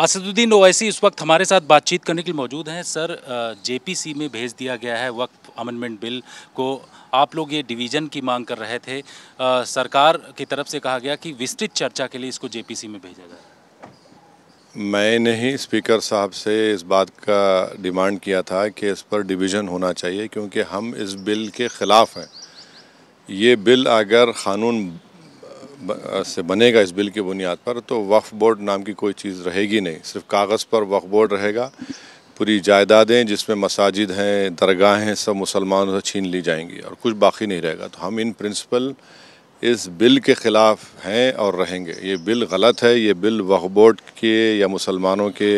असदुद्दीन ओवैसी इस वक्त हमारे साथ बातचीत करने के लिए मौजूद हैं सर जेपीसी में भेज दिया गया है वक्त अमेंडमेंट बिल को आप लोग ये डिवीज़न की मांग कर रहे थे आ, सरकार की तरफ से कहा गया कि विस्तृत चर्चा के लिए इसको जेपीसी में भेजा जाए मैं नहीं स्पीकर साहब से इस बात का डिमांड किया था कि इस पर डिवीज़न होना चाहिए क्योंकि हम इस बिल के ख़िलाफ़ हैं ये बिल अगर क़ानून से बनेगा इस बिल की बुनियाद पर तो वक्फ बोर्ड नाम की कोई चीज़ रहेगी नहीं सिर्फ कागज़ पर वक्फ बोर्ड रहेगा पूरी जायदादें जिसमें मसाजिद हैं दरगाहें हैं सब मुसलमानों से छीन ली जाएंगी और कुछ बाकी नहीं रहेगा तो हम इन प्रिंसिपल इस बिल के ख़िलाफ़ हैं और रहेंगे ये बिल गलत है ये बिल वक्फ बोर्ड के या मुसलमानों के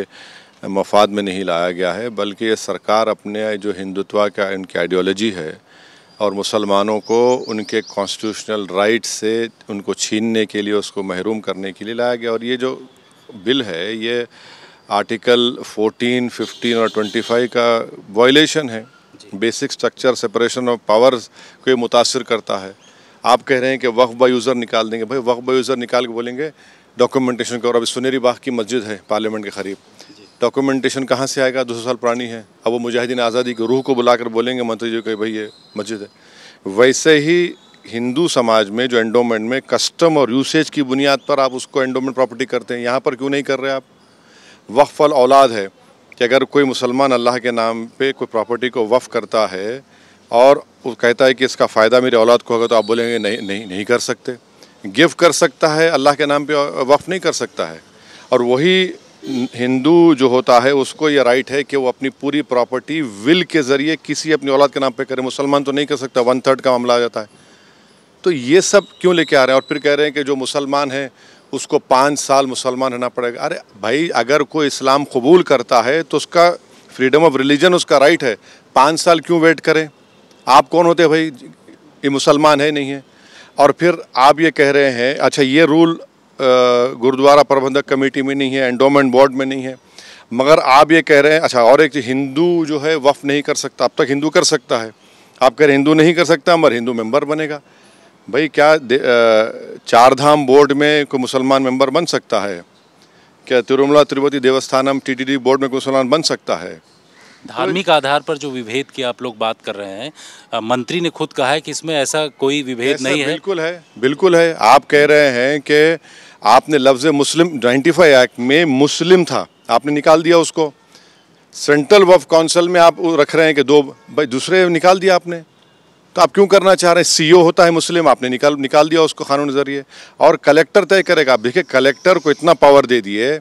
मफाद में नहीं लाया गया है बल्कि ये सरकार अपने जो हिंदुत्वा का इनकी आइडियोलॉजी है और मुसलमानों को उनके कॉन्स्टिट्यूशनल राइट से उनको छीनने के लिए उसको महरूम करने के लिए लाया गया और ये जो बिल है ये आर्टिकल 14, 15 और 25 का वायलेशन है basic structure separation of powers को ये मुतासर करता है आप कह रहे हैं कि वक्फ बाई यूज़र निकाल देंगे भाई वक्फ बाई यूज़र निकाल के बोलेंगे डॉक्यूमेंटेशन और अब सुनेरी बाग की मस्जिद है पार्लियामेंट के करीब डॉक्यूमेंटेशन कहाँ से आएगा दो सौ साल पुरानी है अब वो मुजाहिदीन आज़ादी की रूह को बुलाकर बोलेंगे मंत्री जी के भाई ये मस्जिद है वैसे ही हिंदू समाज में जो एंडोमेंट में कस्टम और यूसेज की बुनियाद पर आप उसको एंडोमेंट प्रॉपर्टी करते हैं यहाँ पर क्यों नहीं कर रहे आप वक्फ़ अल औलाद है कि अगर कोई मुसलमान अल्लाह के नाम पे कोई प्रॉपर्टी को वफ़ करता है और वो कहता है कि इसका फ़ायदा मेरे औलाद को होगा तो आप बोलेंगे नहीं नहीं नहीं कर सकते गिफ्ट कर सकता है अल्लाह के नाम पे वफ़ नहीं कर सकता है और वही हिंदू जो होता है उसको ये राइट है कि वो अपनी पूरी प्रॉपर्टी विल के ज़रिए किसी अपनी औलाद के नाम पे करे मुसलमान तो नहीं कर सकता वन थर्ड का मामला आ जाता है तो ये सब क्यों लेके आ रहे हैं और फिर कह रहे हैं कि जो मुसलमान है उसको पाँच साल मुसलमान रहना पड़ेगा अरे भाई अगर कोई इस्लाम कबूल करता है तो उसका फ्रीडम ऑफ रिलीजन उसका राइट है पाँच साल क्यों वेट करें आप कौन होते भाई ये मुसलमान है नहीं है और फिर आप ये कह रहे हैं अच्छा ये रूल गुरुद्वारा प्रबंधक कमेटी में नहीं है एंडोमेंट बोर्ड में नहीं है मगर आप ये कह रहे हैं अच्छा और एक हिंदू जो है वफ़ नहीं कर सकता अब तक हिंदू कर सकता है आप कह रहे हिंदू नहीं कर सकता मगर हिंदू मेंबर बनेगा भाई क्या चारधाम बोर्ड में कोई मुसलमान मेंबर बन सकता है क्या तिरुमला तिरुपति देवस्थानम टीटीडी बोर्ड में कोई मुसलमान बन सकता है धार्मिक आधार पर जो विभेद की आप लोग बात कर रहे हैं मंत्री ने खुद कहा है कि इसमें ऐसा कोई विभेद नहीं है बिल्कुल है बिल्कुल है आप कह रहे हैं कि आपने लफ्ज़ मुस्लिम 95 एक्ट में मुस्लिम था आपने निकाल दिया उसको सेंट्रल वफ काउंसिल में आप रख रहे हैं कि दो भाई दूसरे निकाल दिया आपने तो आप क्यों करना चाह रहे हैं सीईओ होता है मुस्लिम आपने निकाल निकाल दिया उसको कानून जरिए और कलेक्टर तय करेगा आप देखिए कलेक्टर को इतना पावर दे दिए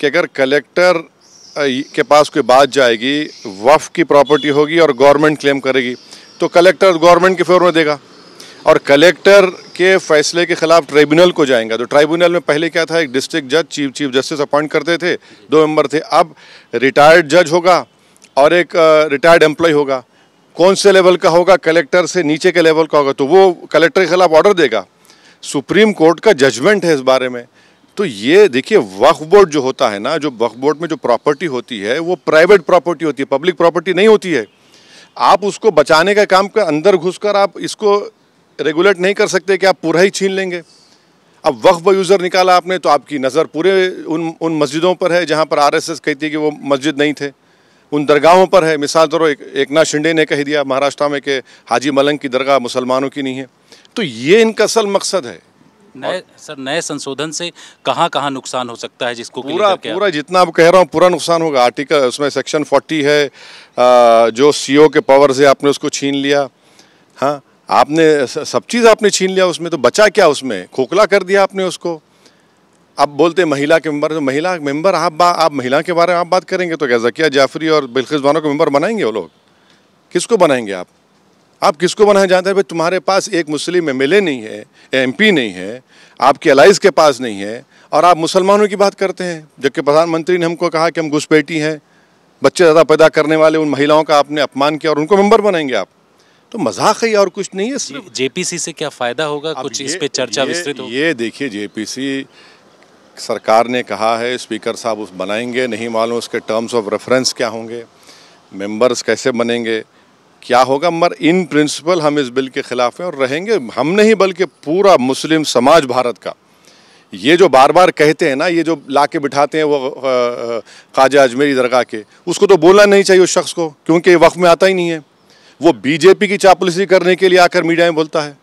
कि अगर कलेक्टर के पास कोई बात जाएगी वफ की प्रॉपर्टी होगी और गवर्नमेंट क्लेम करेगी तो कलेक्टर गवर्नमेंट के फेवर में देगा और कलेक्टर के फैसले के खिलाफ ट्रिब्यूनल को जाएंगे तो ट्राइब्यूनल में पहले क्या था एक डिस्ट्रिक्ट जज चीफ चीफ जस्टिस अपॉइंट करते थे दो मेंबर थे अब रिटायर्ड जज होगा और एक रिटायर्ड एम्प्लॉय होगा कौन से लेवल का होगा कलेक्टर से नीचे के लेवल का होगा तो वो कलेक्टर के खिलाफ ऑर्डर देगा सुप्रीम कोर्ट का जजमेंट है इस बारे में तो ये देखिए वक्फ बोर्ड जो होता है ना जो वक्फ बोर्ड में जो प्रॉपर्टी होती है वो प्राइवेट प्रॉपर्टी होती है पब्लिक प्रॉपर्टी नहीं होती है आप उसको बचाने का काम कर अंदर घुसकर आप इसको रेगुलेट नहीं कर सकते कि आप पूरा ही छीन लेंगे अब वक्फ यूज़र निकाला आपने तो आपकी नज़र पूरे उन उन मस्जिदों पर है जहाँ पर एस कहती है कि वो मस्जिद नहीं थे उन दरगाहों पर है मिसाल तौर एक, एक नाथ शिंडे ने कह दिया महाराष्ट्र में कि हाजी मलंग की दरगाह मुसलमानों की नहीं है तो ये इनका असल मकसद है नए सर नए संशोधन से कहाँ कहाँ नुकसान हो सकता है जिसको पूरा पूरा जितना आप कह रहा हूँ पूरा नुकसान होगा आर्टिकल उसमें सेक्शन फोर्टी है आ, जो सीओ e के पावर से आपने उसको छीन लिया हाँ आपने सब चीज़ आपने छीन लिया उसमें तो बचा क्या उसमें खोखला कर दिया आपने उसको आप बोलते महिला के मेंबर तो महिला मेंबर आप बा, आप महिला के बारे में आप बात करेंगे तो क्या जकिया जाफरी और बिल्खिस बानों के मेंबर बनाएंगे वो लोग किसको बनाएंगे आप आप किसको बनाना चाहते हैं तुम्हारे पास एक मुस्लिम एम नहीं है पी नहीं है आपके अलाइज के पास नहीं है और आप मुसलमानों की बात करते हैं जबकि प्रधानमंत्री ने हमको कहा कि हम घुसपैठी हैं बच्चे ज़्यादा पैदा करने वाले उन महिलाओं का आपने अपमान किया और उनको मेंबर बनाएंगे आप तो मजाक ही और कुछ नहीं है जेपीसी से क्या फ़ायदा होगा कुछ इस पर चर्चा विस्तृत हो ये देखिए जेपीसी सरकार ने कहा है स्पीकर साहब उस बनाएंगे नहीं मालूम उसके टर्म्स ऑफ रेफरेंस क्या होंगे मेम्बर्स कैसे बनेंगे क्या होगा मगर इन प्रिंसिपल हम इस बिल के ख़िलाफ़ हैं और रहेंगे हम नहीं बल्कि पूरा मुस्लिम समाज भारत का ये जो बार बार कहते हैं ना ये जो ला के बिठाते हैं वो ख्वाजा अजमेरी दरगाह के उसको तो बोलना नहीं चाहिए उस शख्स को क्योंकि वक्त में आता ही नहीं है वो बीजेपी की चापलूसी करने के लिए आकर मीडिया में बोलता है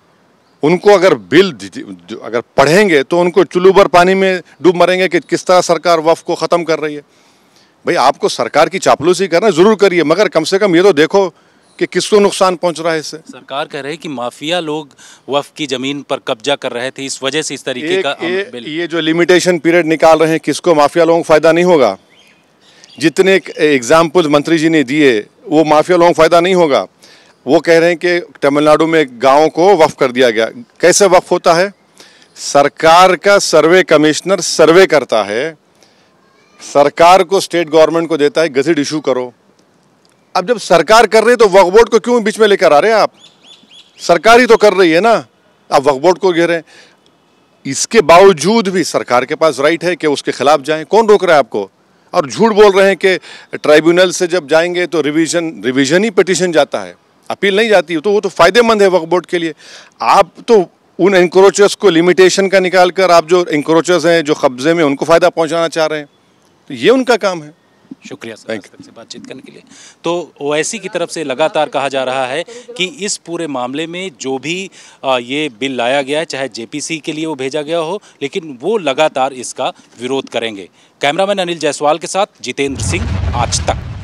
उनको अगर बिल अगर पढ़ेंगे तो उनको चुलूबर पानी में डूब मरेंगे कि किस तरह सरकार वफ को ख़त्म कर रही है भाई आपको सरकार की चापलूसी करना ज़रूर करिए मगर कम से कम ये तो देखो कि किसको नुकसान पहुंच रहा है इससे सरकार कह रहे हैं कि माफिया लोग वफ की जमीन पर कब्जा कर रहे थे इस वजह से इस तरीके का ए, ये जो लिमिटेशन पीरियड निकाल रहे हैं किसको माफिया लोगों को फायदा नहीं होगा जितने एग्जाम्पल मंत्री जी ने दिए वो माफिया लोगों को फायदा नहीं होगा वो कह रहे हैं कि तमिलनाडु में गाँव को वफ कर दिया गया कैसे वफ होता है सरकार का सर्वे कमिश्नर सर्वे करता है सरकार को स्टेट गवर्नमेंट को देता है गजिट इशू करो अब जब सरकार कर रही है तो वक्फ बोर्ड को क्यों बीच में लेकर आ रहे हैं आप सरकार ही तो कर रही है ना आप वक्फ बोर्ड को घेरें इसके बावजूद भी सरकार के पास राइट है कि उसके खिलाफ जाएं कौन रोक रहा है आपको और झूठ बोल रहे हैं कि ट्राइब्यूनल से जब जाएंगे तो रिविजन रिविजन ही पटिशन जाता है अपील नहीं जाती तो वो तो फ़ायदेमंद है वक्फ बोर्ड के लिए आप तो उन इंक्रोचर्स को लिमिटेशन का निकाल कर आप जो इंक्रोचर्स हैं जो कब्ज़े में उनको फ़ायदा पहुंचाना चाह रहे हैं तो ये उनका काम है शुक्रिया सर से बातचीत करने के लिए तो ओएसी की तरफ से लगातार कहा जा रहा है कि इस पूरे मामले में जो भी ये बिल लाया गया है चाहे जेपीसी के लिए वो भेजा गया हो लेकिन वो लगातार इसका विरोध करेंगे कैमरामैन अनिल जायसवाल के साथ जितेंद्र सिंह आज तक